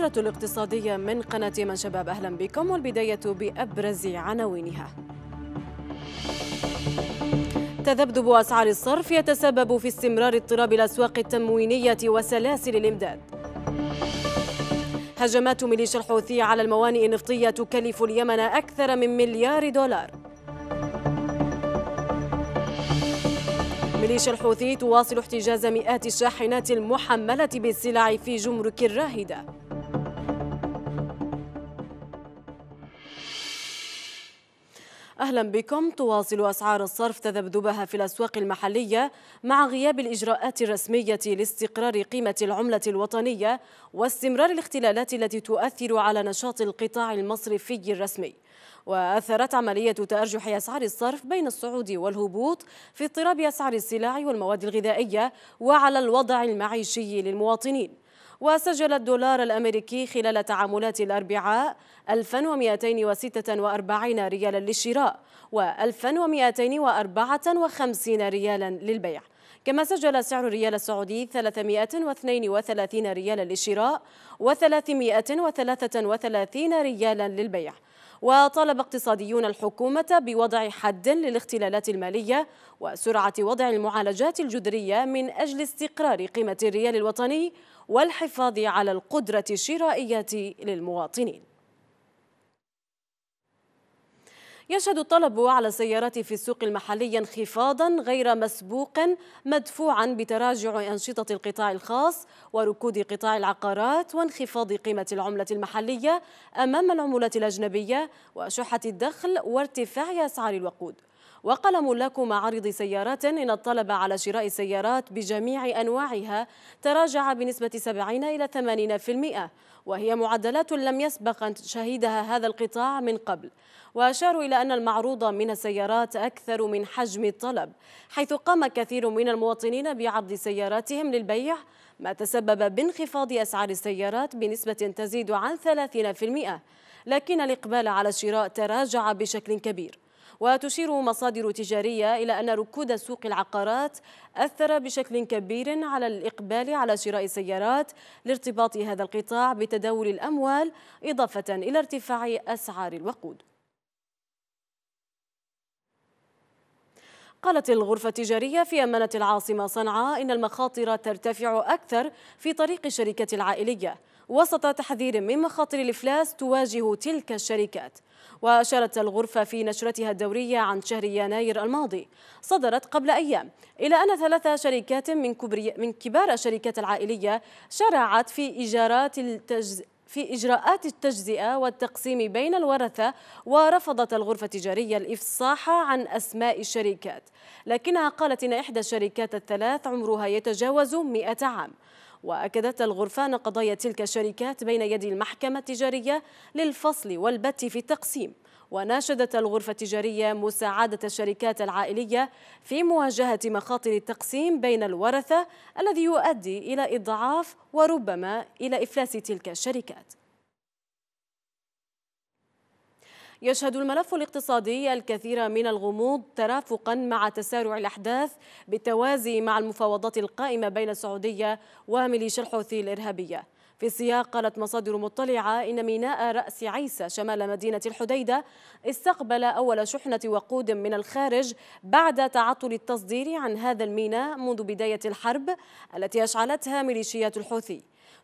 النشرة الاقتصادية من قناة من شباب أهلا بكم والبداية بأبرز عناوينها تذبذب أسعار الصرف يتسبب في استمرار اضطراب الأسواق التموينية وسلاسل الإمداد هجمات ميليشيا الحوثي على الموانئ النفطية تكلف اليمن أكثر من مليار دولار ميليشيا الحوثي تواصل احتجاز مئات الشاحنات المحملة بالسلع في جمرك الراهدة أهلا بكم تواصل أسعار الصرف تذبذبها في الأسواق المحلية مع غياب الإجراءات الرسمية لاستقرار قيمة العملة الوطنية واستمرار الاختلالات التي تؤثر على نشاط القطاع المصرفي الرسمي وأثرت عملية تأرجح أسعار الصرف بين الصعود والهبوط في اضطراب أسعار السلع والمواد الغذائية وعلى الوضع المعيشي للمواطنين وسجل الدولار الأمريكي خلال تعاملات الأربعاء 1246 ريالا للشراء و1254 ريالا للبيع كما سجل سعر الريال السعودي 332 ريالا للشراء و333 ريالا للبيع وطالب اقتصاديون الحكومة بوضع حد للاختلالات المالية وسرعة وضع المعالجات الجذرية من أجل استقرار قيمة الريال الوطني والحفاظ على القدرة الشرائية للمواطنين يشهد الطلب على السيارات في السوق المحلي انخفاضا غير مسبوق مدفوعا بتراجع أنشطة القطاع الخاص وركود قطاع العقارات وانخفاض قيمة العملة المحلية أمام العملات الأجنبية وشحة الدخل وارتفاع أسعار الوقود وقلم لكم معارض سيارات إن الطلب على شراء السيارات بجميع أنواعها تراجع بنسبة 70 إلى 80% وهي معدلات لم يسبق أن شهدها هذا القطاع من قبل وأشاروا إلى أن المعروض من السيارات أكثر من حجم الطلب حيث قام كثير من المواطنين بعرض سياراتهم للبيع ما تسبب بانخفاض أسعار السيارات بنسبة تزيد عن 30% لكن الإقبال على الشراء تراجع بشكل كبير وتشير مصادر تجارية إلى أن ركود سوق العقارات أثر بشكل كبير على الإقبال على شراء السيارات لارتباط هذا القطاع بتداول الأموال إضافة إلى ارتفاع أسعار الوقود قالت الغرفة التجارية في أمانة العاصمة صنعاء إن المخاطر ترتفع أكثر في طريق الشركة العائلية وسط تحذير من مخاطر الإفلاس تواجه تلك الشركات وأشارت الغرفة في نشرتها الدورية عن شهر يناير الماضي صدرت قبل أيام إلى أن ثلاث شركات من, كبري من كبار الشركات العائلية شرعت في إيجارات التجز في إجراءات التجزئة والتقسيم بين الورثة ورفضت الغرفة التجارية الإفصاح عن أسماء الشركات لكنها قالت إن إحدى الشركات الثلاث عمرها يتجاوز 100 عام وأكدت الغرفان قضايا تلك الشركات بين يدي المحكمة التجارية للفصل والبت في التقسيم وناشدت الغرفة التجارية مساعدة الشركات العائلية في مواجهة مخاطر التقسيم بين الورثة الذي يؤدي إلى إضعاف وربما إلى إفلاس تلك الشركات يشهد الملف الاقتصادي الكثير من الغموض ترافقا مع تسارع الأحداث بالتوازي مع المفاوضات القائمة بين السعودية وميليشيا الحوثي الإرهابية في السياق قالت مصادر مطلعة إن ميناء رأس عيسى شمال مدينة الحديدة استقبل أول شحنة وقود من الخارج بعد تعطل التصدير عن هذا الميناء منذ بداية الحرب التي أشعلتها ميليشيات الحوثي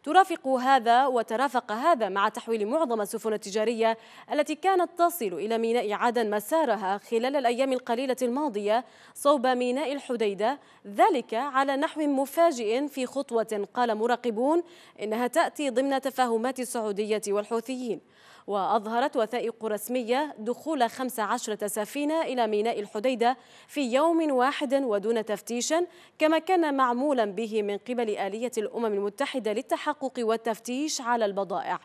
ترافق هذا وترافق هذا مع تحويل معظم السفن التجارية التي كانت تصل إلى ميناء عدن مسارها خلال الأيام القليلة الماضية صوب ميناء الحديدة ذلك على نحو مفاجئ في خطوة قال مراقبون إنها تأتي ضمن تفاهمات السعودية والحوثيين وأظهرت وثائق رسمية دخول 15 سفينة إلى ميناء الحديدة في يوم واحد ودون تفتيش كما كان معمولا به من قبل آلية الأمم المتحدة للتحقق والتفتيش على البضائع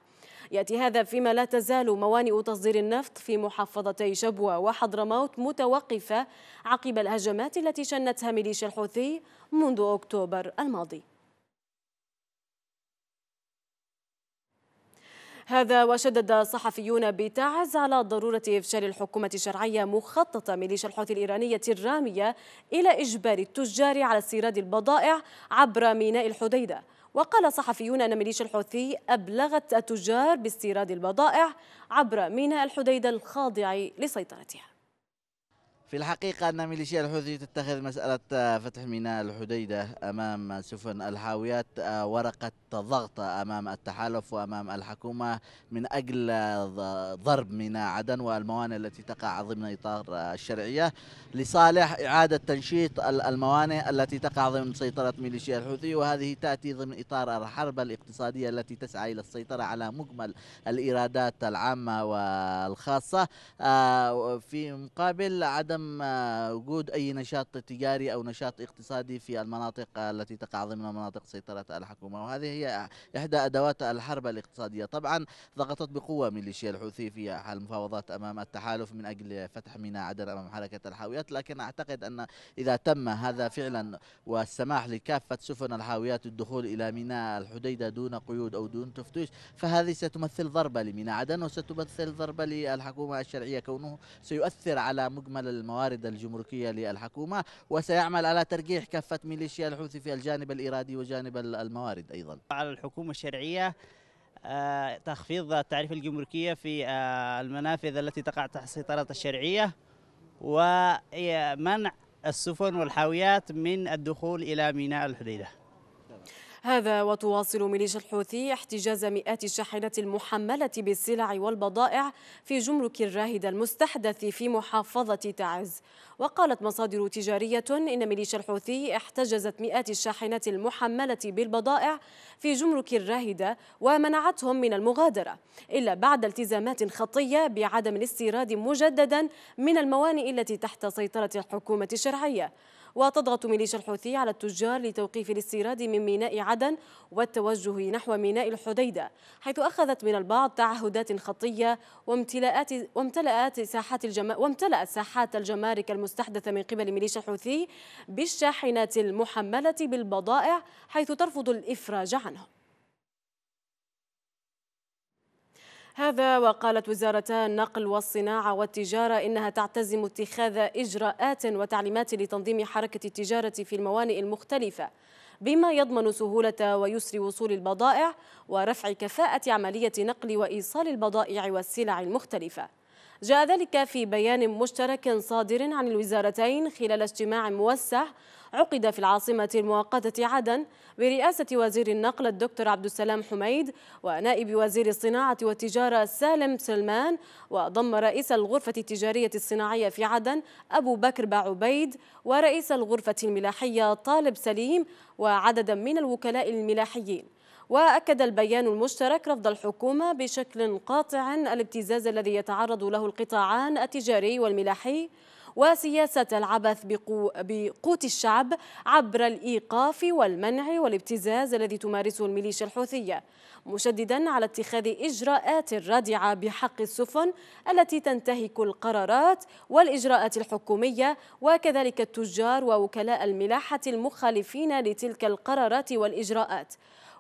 يأتي هذا فيما لا تزال موانئ تصدير النفط في محافظتي شبوة وحضرموت متوقفة عقب الهجمات التي شنتها ميليشيا الحوثي منذ أكتوبر الماضي هذا وشدد صحفيون بتعز على ضرورة إفشال الحكومة الشرعية مخططة ميليشيا الحوثي الإيرانية الرامية إلى إجبار التجار على استيراد البضائع عبر ميناء الحديدة وقال صحفيون أن ميليشيا الحوثي أبلغت التجار باستيراد البضائع عبر ميناء الحديدة الخاضع لسيطرتها في الحقيقة أن ميليشيا الحوثي تتخذ مسألة آه، فتح ميناء الحديدة أمام سفن الحاويات آه، ورقة ضغط أمام التحالف وأمام الحكومة من أجل ضرب ميناء عدن والموانئ التي تقع ضمن إطار الشرعية لصالح إعادة تنشيط الموانئ التي تقع ضمن سيطرة ميليشيا الحوثي وهذه تأتي ضمن إطار الحرب الاقتصادية التي تسعى إلى السيطرة على مجمل الإيرادات العامة والخاصة آه، في مقابل عدم آه، وجود أي نشاط تجاري أو نشاط اقتصادي في المناطق التي تقع ضمن مناطق سيطرة الحكومة وهذه هي إحدى أدوات الحرب الاقتصادية طبعا ضغطت بقوة ميليشيا الحوثي في حال المفاوضات أمام التحالف من أجل فتح ميناء عدن أمام حركة الحاويات لكن أعتقد أن إذا تم هذا فعلا والسماح لكافة سفن الحاويات الدخول إلى ميناء الحديدة دون قيود أو دون تفتيش فهذه ستمثل ضربة لميناء عدن وستمثل ضربة للحكومة الشرعية كونه سيؤثر على مجمل الموارد الجمركية للحكومة وسيعمل على ترجيح كافة ميليشيا الحوثي في الجانب الإيرادي وجانب الموارد أيضا على الحكومة الشرعية آه، تخفيض التعريف الجمركية في آه، المنافذ التي تقع تحت سيطرة الشرعية ومنع السفن والحاويات من الدخول إلى ميناء الحديدة هذا وتواصل ميليشيا الحوثي احتجاز مئات الشاحنات المحملة بالسلع والبضائع في جمرك الراهد المستحدث في محافظة تعز وقالت مصادر تجارية إن ميليشيا الحوثي احتجزت مئات الشاحنات المحملة بالبضائع في جمرك الراهدة ومنعتهم من المغادرة إلا بعد التزامات خطية بعدم الاستيراد مجددا من الموانئ التي تحت سيطرة الحكومة الشرعية وتضغط ميليشيا الحوثي على التجار لتوقيف الاستيراد من ميناء عدن والتوجه نحو ميناء الحديدة حيث أخذت من البعض تعهدات خطية وامتلاءات وامتلأت ساحات الجما وامتلأت ساحات الجمارك المستحدثة من قبل ميليشيا الحوثي بالشاحنات المحملة بالبضائع حيث ترفض الإفراج عنهم هذا وقالت وزارتا النقل والصناعة والتجارة إنها تعتزم اتخاذ إجراءات وتعليمات لتنظيم حركة التجارة في الموانئ المختلفة بما يضمن سهولة ويسر وصول البضائع ورفع كفاءة عملية نقل وإيصال البضائع والسلع المختلفة جاء ذلك في بيان مشترك صادر عن الوزارتين خلال اجتماع موسع عقد في العاصمة المؤقتة عدن برئاسة وزير النقل الدكتور عبد السلام حميد ونائب وزير الصناعة والتجارة سالم سلمان وضم رئيس الغرفة التجارية الصناعية في عدن أبو بكر باعبيد ورئيس الغرفة الملاحية طالب سليم وعددا من الوكلاء الملاحيين وأكد البيان المشترك رفض الحكومة بشكل قاطع الابتزاز الذي يتعرض له القطاعان التجاري والملاحي وسياسة العبث بقو بقوت الشعب عبر الإيقاف والمنع والابتزاز الذي تمارسه الميليشيا الحوثية مشددا على اتخاذ إجراءات رادعة بحق السفن التي تنتهك القرارات والإجراءات الحكومية وكذلك التجار ووكلاء الملاحة المخالفين لتلك القرارات والإجراءات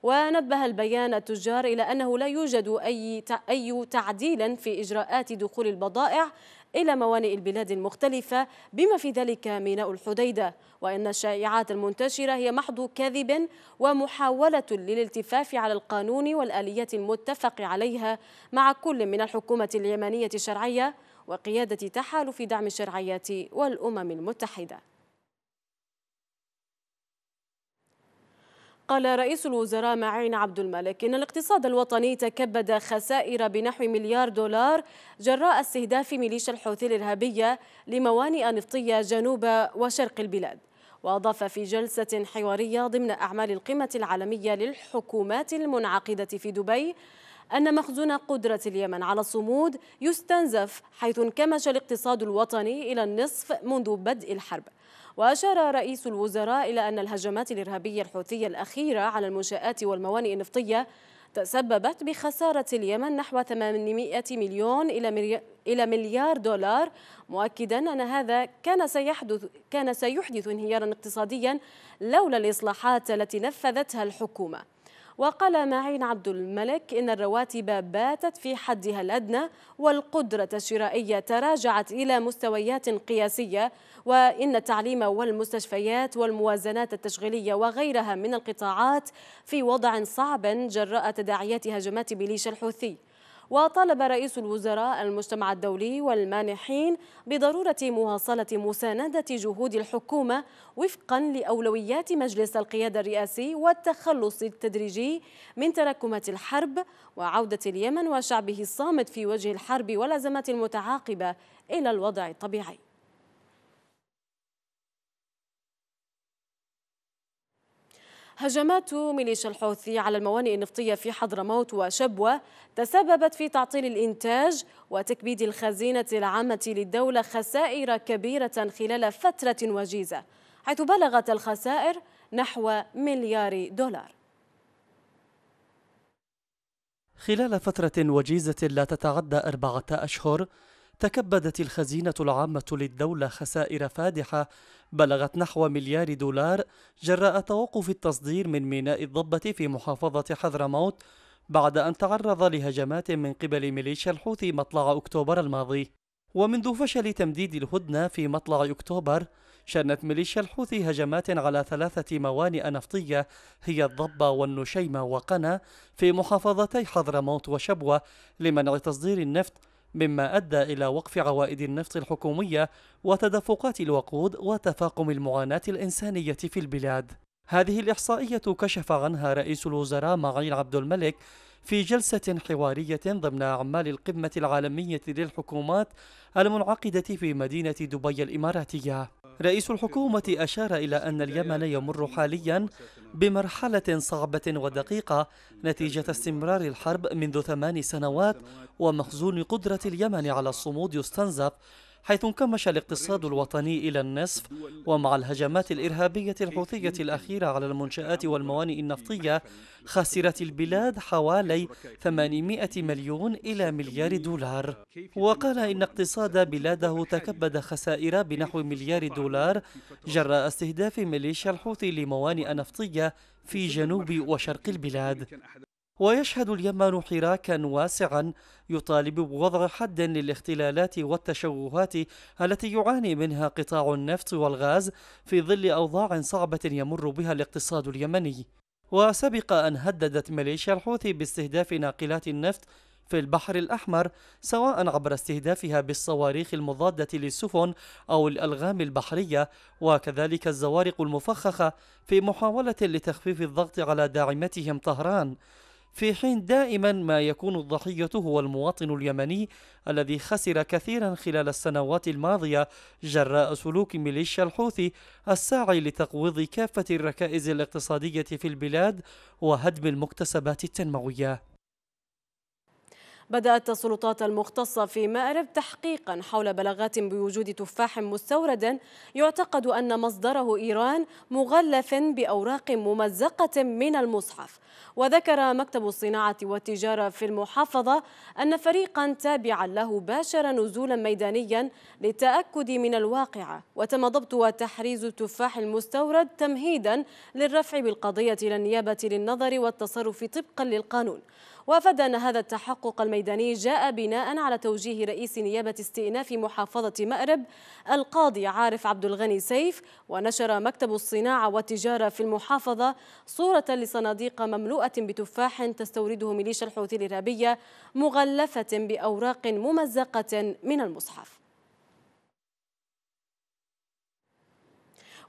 ونبه البيان التجار إلى أنه لا يوجد أي أي تعديل في إجراءات دخول البضائع إلى موانئ البلاد المختلفة بما في ذلك ميناء الحديدة وإن الشائعات المنتشرة هي محض كذب ومحاولة للالتفاف على القانون والآليات المتفق عليها مع كل من الحكومة اليمنية الشرعية وقيادة تحالف دعم الشرعية والأمم المتحدة قال رئيس الوزراء معين عبد الملك إن الاقتصاد الوطني تكبد خسائر بنحو مليار دولار جراء استهداف ميليشيا الحوثي الإرهابية لموانئ نفطية جنوب وشرق البلاد وأضاف في جلسة حوارية ضمن أعمال القمة العالمية للحكومات المنعقدة في دبي أن مخزون قدرة اليمن على الصمود يستنزف حيث انكمش الاقتصاد الوطني إلى النصف منذ بدء الحرب وأشار رئيس الوزراء إلى أن الهجمات الإرهابية الحوثية الأخيرة على المنشآت والموانئ النفطية تسببت بخسارة اليمن نحو 800 مليون إلى مليار دولار مؤكدا أن هذا كان سيحدث كان سيحدث انهيارا اقتصاديا لولا الإصلاحات التي نفذتها الحكومة وقال معين عبد الملك إن الرواتب باتت في حدها الأدنى والقدرة الشرائية تراجعت إلى مستويات قياسية وإن التعليم والمستشفيات والموازنات التشغيلية وغيرها من القطاعات في وضع صعب جراء تداعيات هجمات بليش الحوثي وطالب رئيس الوزراء المجتمع الدولي والمانحين بضرورة مواصلة مساندة جهود الحكومة وفقا لأولويات مجلس القيادة الرئاسي والتخلص التدريجي من تراكمات الحرب وعودة اليمن وشعبه الصامت في وجه الحرب والأزمات المتعاقبة إلى الوضع الطبيعي هجمات ميليشيا الحوثي على الموانئ النفطية في حضرموت وشبوة تسببت في تعطيل الإنتاج وتكبيد الخزينة العامة للدولة خسائر كبيرة خلال فترة وجيزة حيث بلغت الخسائر نحو مليار دولار خلال فترة وجيزة لا تتعدى أربعة أشهر تكبدت الخزينة العامة للدولة خسائر فادحة بلغت نحو مليار دولار جراء توقف التصدير من ميناء الضبة في محافظة حضرموت بعد أن تعرض لهجمات من قبل ميليشيا الحوثي مطلع أكتوبر الماضي ومنذ فشل تمديد الهدنة في مطلع أكتوبر شنت ميليشيا الحوثي هجمات على ثلاثة موانئ نفطية هي الضبة والنشيمة وقنا في محافظتي حضرموت وشبوة لمنع تصدير النفط مما أدى إلى وقف عوائد النفط الحكومية وتدفقات الوقود وتفاقم المعاناة الإنسانية في البلاد. هذه الإحصائية كشف عنها رئيس الوزراء معين عبد الملك في جلسة حوارية ضمن أعمال القمة العالمية للحكومات المنعقدة في مدينة دبي الإماراتية. رئيس الحكومة أشار إلى أن اليمن يمر حاليا بمرحلة صعبة ودقيقة نتيجة استمرار الحرب منذ ثمان سنوات ومخزون قدرة اليمن على الصمود يستنزف حيث انكمش الاقتصاد الوطني إلى النصف ومع الهجمات الإرهابية الحوثية الأخيرة على المنشآت والموانئ النفطية خسرت البلاد حوالي 800 مليون إلى مليار دولار وقال إن اقتصاد بلاده تكبد خسائر بنحو مليار دولار جراء استهداف ميليشيا الحوثي لموانئ نفطية في جنوب وشرق البلاد ويشهد اليمن حراكا واسعا يطالب بوضع حد للاختلالات والتشوهات التي يعاني منها قطاع النفط والغاز في ظل أوضاع صعبة يمر بها الاقتصاد اليمني وسبق أن هددت ميليشيا الحوثي باستهداف ناقلات النفط في البحر الأحمر سواء عبر استهدافها بالصواريخ المضادة للسفن أو الألغام البحرية وكذلك الزوارق المفخخة في محاولة لتخفيف الضغط على داعمتهم طهران في حين دائما ما يكون الضحية هو المواطن اليمني الذي خسر كثيرا خلال السنوات الماضية جراء سلوك ميليشيا الحوثي الساعي لتقويض كافة الركائز الاقتصادية في البلاد وهدم المكتسبات التنموية بدأت السلطات المختصة في مأرب تحقيقا حول بلاغات بوجود تفاح مستورد يعتقد أن مصدره إيران مغلف بأوراق ممزقة من المصحف وذكر مكتب الصناعة والتجارة في المحافظة أن فريقا تابعا له باشر نزولا ميدانيا للتأكد من الواقعة وتم ضبط وتحريز التفاح المستورد تمهيدا للرفع بالقضية إلى النيابة للنظر والتصرف طبقا للقانون وأفاد أن هذا التحقق الميداني جاء بناء على توجيه رئيس نيابة استئناف محافظة مأرب القاضي عارف عبد الغني سيف ونشر مكتب الصناعة والتجارة في المحافظة صورة لصناديق مملوءة بتفاح تستورده ميليشيا الحوثي الإرهابية مغلفة بأوراق ممزقة من المصحف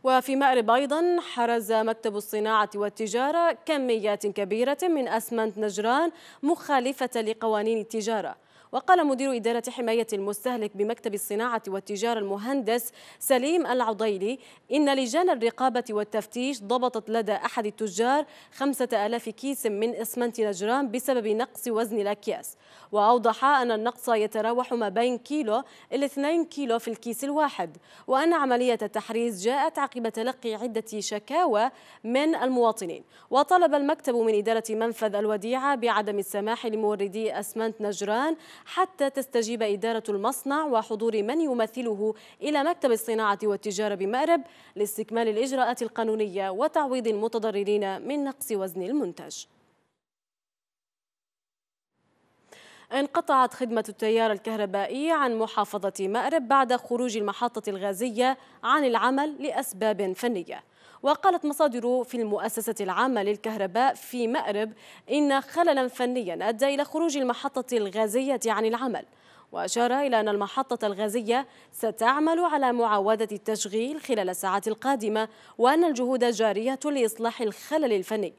وفي مأرب أيضا حرز مكتب الصناعة والتجارة كميات كبيرة من أسمنت نجران مخالفة لقوانين التجارة وقال مدير إدارة حماية المستهلك بمكتب الصناعة والتجارة المهندس سليم العضيلي إن لجان الرقابة والتفتيش ضبطت لدى أحد التجار 5000 كيس من إسمنت نجران بسبب نقص وزن الأكياس وأوضح أن النقص يتراوح ما بين كيلو إلى 2 كيلو في الكيس الواحد وأن عملية التحريز جاءت عقب تلقي عدة شكاوى من المواطنين وطلب المكتب من إدارة منفذ الوديعة بعدم السماح لموردي أسمنت نجران حتى تستجيب إدارة المصنع وحضور من يمثله إلى مكتب الصناعة والتجارة بمأرب لاستكمال الإجراءات القانونية وتعويض المتضررين من نقص وزن المنتج انقطعت خدمة التيار الكهربائي عن محافظة مأرب بعد خروج المحطة الغازية عن العمل لأسباب فنية وقالت مصادر في المؤسسة العامة للكهرباء في مأرب إن خللا فنيا أدى إلى خروج المحطة الغازية عن العمل وأشار إلى أن المحطة الغازية ستعمل على معاودة التشغيل خلال الساعات القادمة وأن الجهود جارية لإصلاح الخلل الفني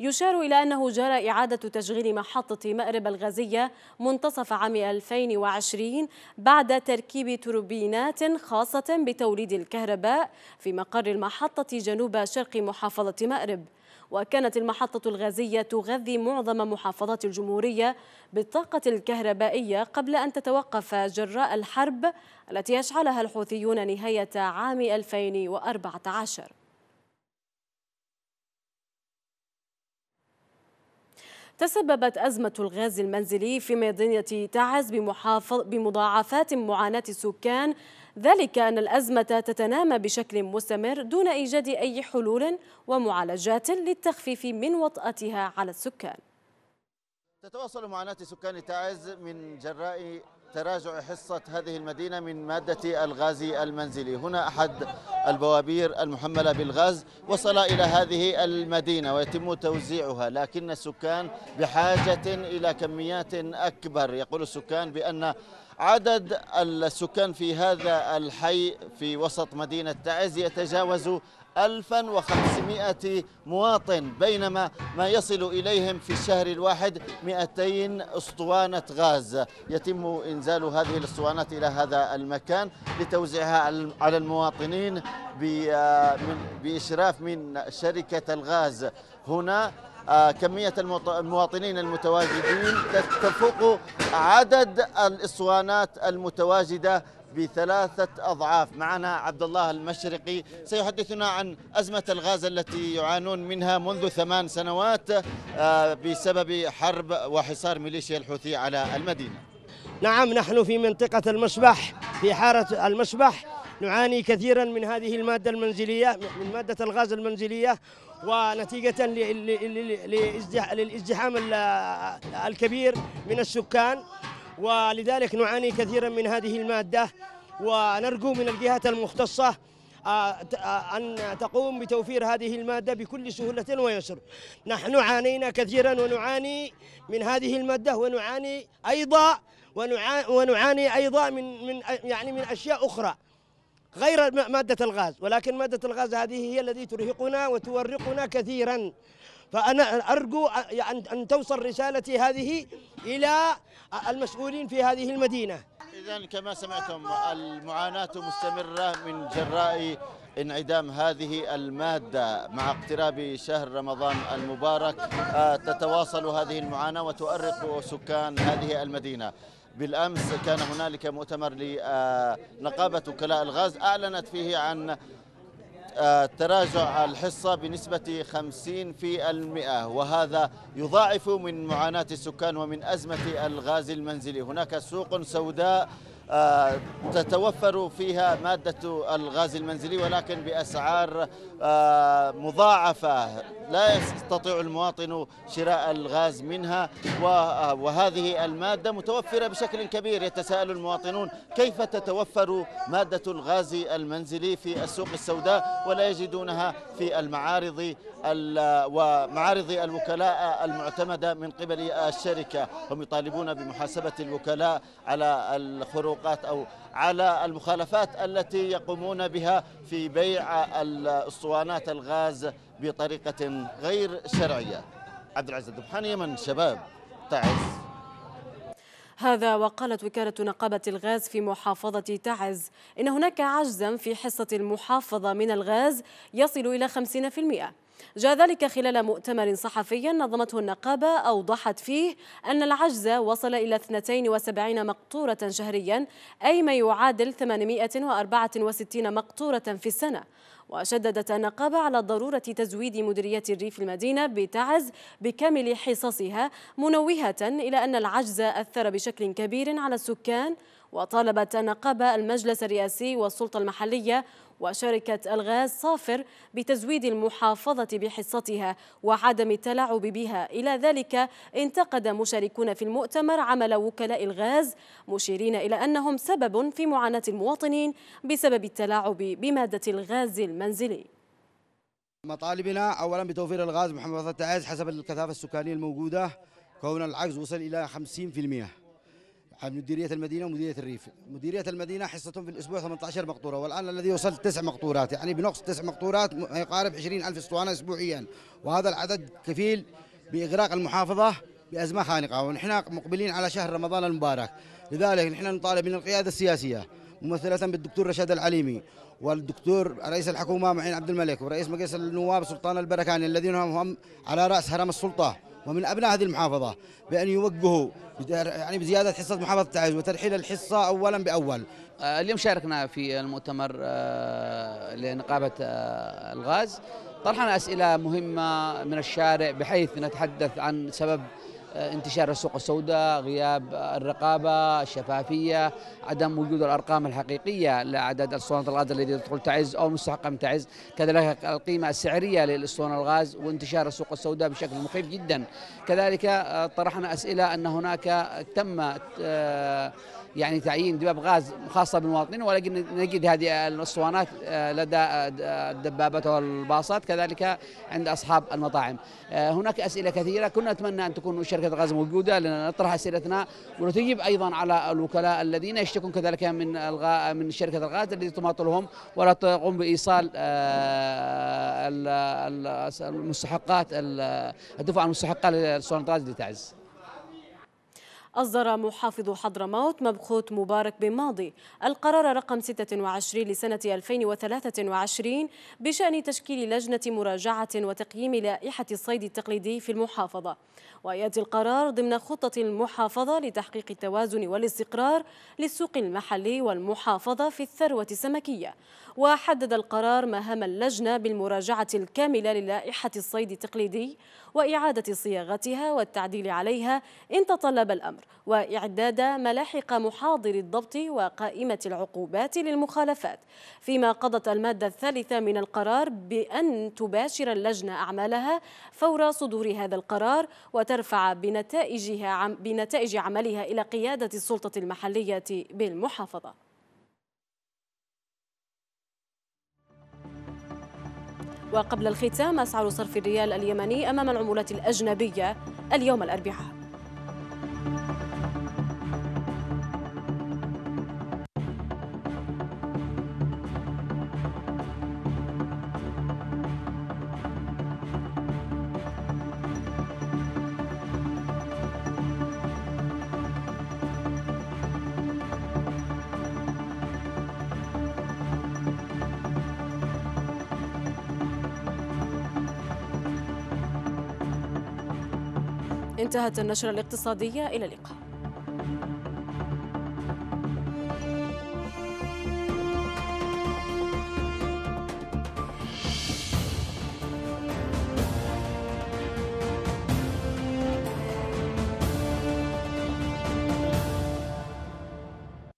يشار إلى أنه جرى إعادة تشغيل محطة مأرب الغازية منتصف عام 2020 بعد تركيب توربينات خاصة بتوليد الكهرباء في مقر المحطة جنوب شرق محافظة مأرب وكانت المحطة الغازية تغذي معظم محافظات الجمهورية بالطاقة الكهربائية قبل أن تتوقف جراء الحرب التي أشعلها الحوثيون نهاية عام 2014 تسببت أزمة الغاز المنزلي في مدينة تعز بمضاعفات معاناة السكان ذلك أن الأزمة تتنامى بشكل مستمر دون إيجاد أي حلول ومعالجات للتخفيف من وطأتها على السكان تتواصل معاناة سكان تعز من جراء تراجع حصة هذه المدينة من مادة الغاز المنزلي هنا أحد البوابير المحملة بالغاز وصل إلى هذه المدينة ويتم توزيعها لكن السكان بحاجة إلى كميات أكبر يقول السكان بأن عدد السكان في هذا الحي في وسط مدينة تعز يتجاوز 1500 مواطن بينما ما يصل إليهم في الشهر الواحد 200 أسطوانة غاز يتم إنزال هذه الأسطوانات إلى هذا المكان لتوزيعها على المواطنين بإشراف من شركة الغاز هنا آه، كمية المواطنين المتواجدين تفوق عدد الإسطوانات المتواجدة بثلاثة أضعاف معنا عبد الله المشرقي سيحدثنا عن أزمة الغاز التي يعانون منها منذ ثمان سنوات آه، بسبب حرب وحصار ميليشيا الحوثي على المدينة نعم نحن في منطقة المشبح في حارة المشبح نعاني كثيرا من هذه المادة المنزلية من مادة الغاز المنزلية ونتيجة للازدحام الكبير من السكان ولذلك نعاني كثيرا من هذه المادة ونرجو من الجهات المختصة آه، آه، أن تقوم بتوفير هذه المادة بكل سهولة ويسر نحن عانينا كثيرا ونعاني من هذه المادة ونعاني أيضا ونعاني أيضا من من يعني من أشياء أخرى غير مادة الغاز ولكن مادة الغاز هذه هي التي ترهقنا وتورقنا كثيرا فأنا أرجو أن توصل رسالتي هذه إلى المسؤولين في هذه المدينة إذا كما سمعتم المعاناة مستمرة من جراء انعدام هذه المادة مع اقتراب شهر رمضان المبارك آه، تتواصل هذه المعاناة وتؤرق سكان هذه المدينة بالأمس كان هنالك مؤتمر لنقابة آه، وكلاء الغاز أعلنت فيه عن تراجع الحصة بنسبة 50% وهذا يضاعف من معاناة السكان ومن أزمة الغاز المنزلي هناك سوق سوداء آه، تتوفر فيها مادة الغاز المنزلي ولكن بأسعار آه، مضاعفة لا يستطيع المواطن شراء الغاز منها آه، وهذه المادة متوفرة بشكل كبير يتساءل المواطنون كيف تتوفر مادة الغاز المنزلي في السوق السوداء ولا يجدونها في المعارض ومعارض الوكلاء المعتمدة من قبل الشركة هم يطالبون بمحاسبة الوكلاء على الخروق التطبيقات أو على المخالفات التي يقومون بها في بيع الاسطوانات الغاز بطريقة غير شرعية عبد العزيز الدبحاني من شباب تعز هذا وقالت وكالة نقابة الغاز في محافظة تعز إن هناك عجزا في حصة المحافظة من الغاز يصل إلى 50% جاء ذلك خلال مؤتمر صحفي نظمته النقابة أوضحت فيه أن العجز وصل إلى 72 مقطورة شهريا أي ما يعادل 864 مقطورة في السنة وشددت النقابة على ضرورة تزويد مديرية الريف المدينة بتعز بكامل حصصها منوهة إلى أن العجز أثر بشكل كبير على السكان وطالبت النقابة المجلس الرئاسي والسلطة المحلية وشركة الغاز صافر بتزويد المحافظة بحصتها وعدم التلاعب بها إلى ذلك انتقد مشاركون في المؤتمر عمل وكلاء الغاز مشيرين إلى أنهم سبب في معاناة المواطنين بسبب التلاعب بمادة الغاز المنزلي مطالبنا اولا بتوفير الغاز محافظه عز حسب الكثافه السكانيه الموجوده كون العجز وصل الى 50% عن مديرية المدينة ومديرية الريف مديرية المدينة حصتهم في الأسبوع 18 مقطورة والآن الذي وصل تسع مقطورات يعني بنقص تسع مقطورات ما يقارب 20 ألف اسطوانة أسبوعيا وهذا العدد كفيل بإغراق المحافظة بأزمة خانقة ونحن مقبلين على شهر رمضان المبارك لذلك نحن نطالب من القيادة السياسية ممثلة بالدكتور رشاد العليمي والدكتور رئيس الحكومة معين عبد الملك ورئيس مجلس النواب سلطان البركاني الذين هم على رأس هرم السلطة ومن ابناء هذه المحافظه بان يوجهوا يعني بزياده حصه محافظه تعز وترحيل الحصه اولا باول. آه، اليوم شاركنا في المؤتمر آه، لنقابه آه، الغاز طرحنا اسئله مهمه من الشارع بحيث نتحدث عن سبب آه، انتشار السوق السوداء غياب الرقابة الشفافية عدم وجود الأرقام الحقيقية لأعداد الاسطوانات الغاز التي تدخل تعز أو مستحقة من تعز كذلك القيمة السعرية للاسطوانة الغاز وانتشار السوق السوداء بشكل مخيف جدا كذلك آه، طرحنا أسئلة أن هناك تم آه، يعني تعيين دباب غاز خاصه بالمواطنين ولكن نجد هذه الاسطوانات آه، لدى آه، الدبابات والباصات كذلك عند اصحاب المطاعم. آه، هناك اسئله كثيره كنا نتمنى ان تكون شركه غاز موجوده لنطرح اسئلتنا ونتجيب ايضا على الوكلاء الذين يشتكون كذلك من الغاء من شركه الغاز التي تماطلهم ولا تقوم بايصال المستحقات الدفع المستحقه غاز لتعز. أصدر محافظ حضرموت مبخوت مبارك بن ماضي القرار رقم 26 لسنة 2023 بشأن تشكيل لجنة مراجعة وتقييم لائحة الصيد التقليدي في المحافظة ويأتي القرار ضمن خطة المحافظة لتحقيق التوازن والاستقرار للسوق المحلي والمحافظة في الثروة السمكية وحدد القرار مهام اللجنة بالمراجعة الكاملة للائحة الصيد التقليدي وإعادة صياغتها والتعديل عليها إن تطلب الأمر وإعداد ملاحق محاضر الضبط وقائمة العقوبات للمخالفات فيما قضت المادة الثالثة من القرار بأن تباشر اللجنة أعمالها فور صدور هذا القرار وت وترفع بنتائجها بنتائج عملها إلى قيادة السلطة المحلية بالمحافظة وقبل الختام أسعار صرف الريال اليمني أمام العملات الأجنبية اليوم الأربعاء انتهت النشرة الاقتصادية إلى اللقاء